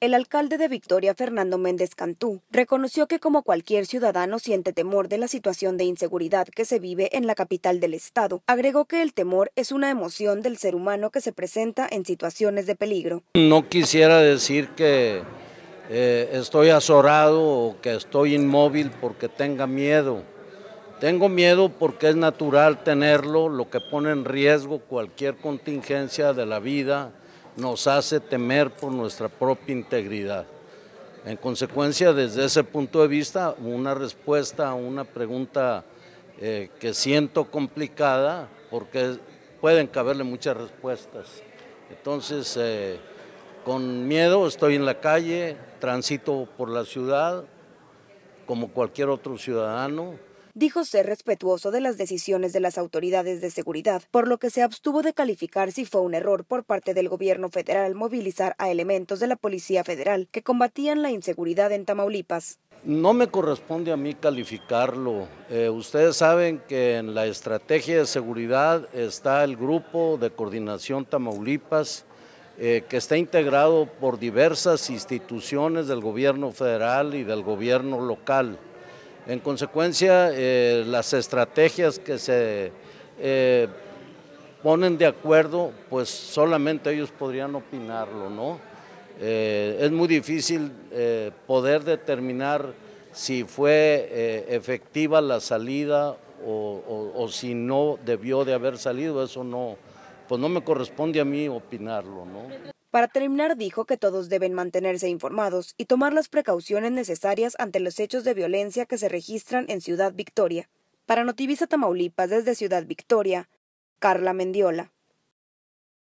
El alcalde de Victoria, Fernando Méndez Cantú, reconoció que como cualquier ciudadano siente temor de la situación de inseguridad que se vive en la capital del estado. Agregó que el temor es una emoción del ser humano que se presenta en situaciones de peligro. No quisiera decir que eh, estoy azorado o que estoy inmóvil porque tenga miedo. Tengo miedo porque es natural tenerlo, lo que pone en riesgo cualquier contingencia de la vida nos hace temer por nuestra propia integridad. En consecuencia, desde ese punto de vista, una respuesta a una pregunta eh, que siento complicada, porque pueden caberle muchas respuestas. Entonces, eh, con miedo estoy en la calle, transito por la ciudad como cualquier otro ciudadano, dijo ser respetuoso de las decisiones de las autoridades de seguridad, por lo que se abstuvo de calificar si fue un error por parte del gobierno federal movilizar a elementos de la Policía Federal que combatían la inseguridad en Tamaulipas. No me corresponde a mí calificarlo. Eh, ustedes saben que en la estrategia de seguridad está el grupo de coordinación Tamaulipas, eh, que está integrado por diversas instituciones del gobierno federal y del gobierno local. En consecuencia, eh, las estrategias que se eh, ponen de acuerdo, pues solamente ellos podrían opinarlo, ¿no? Eh, es muy difícil poder determinar si fue efectiva la salida o, o, si no debió de haber salido, eso no, pues no me corresponde a mí opinarlo, ¿no? Para terminar, dijo que todos deben mantenerse informados y tomar las precauciones necesarias ante los hechos de violencia que se registran en Ciudad Victoria. Para Notivisa Tamaulipas desde Ciudad Victoria, Carla Mendiola.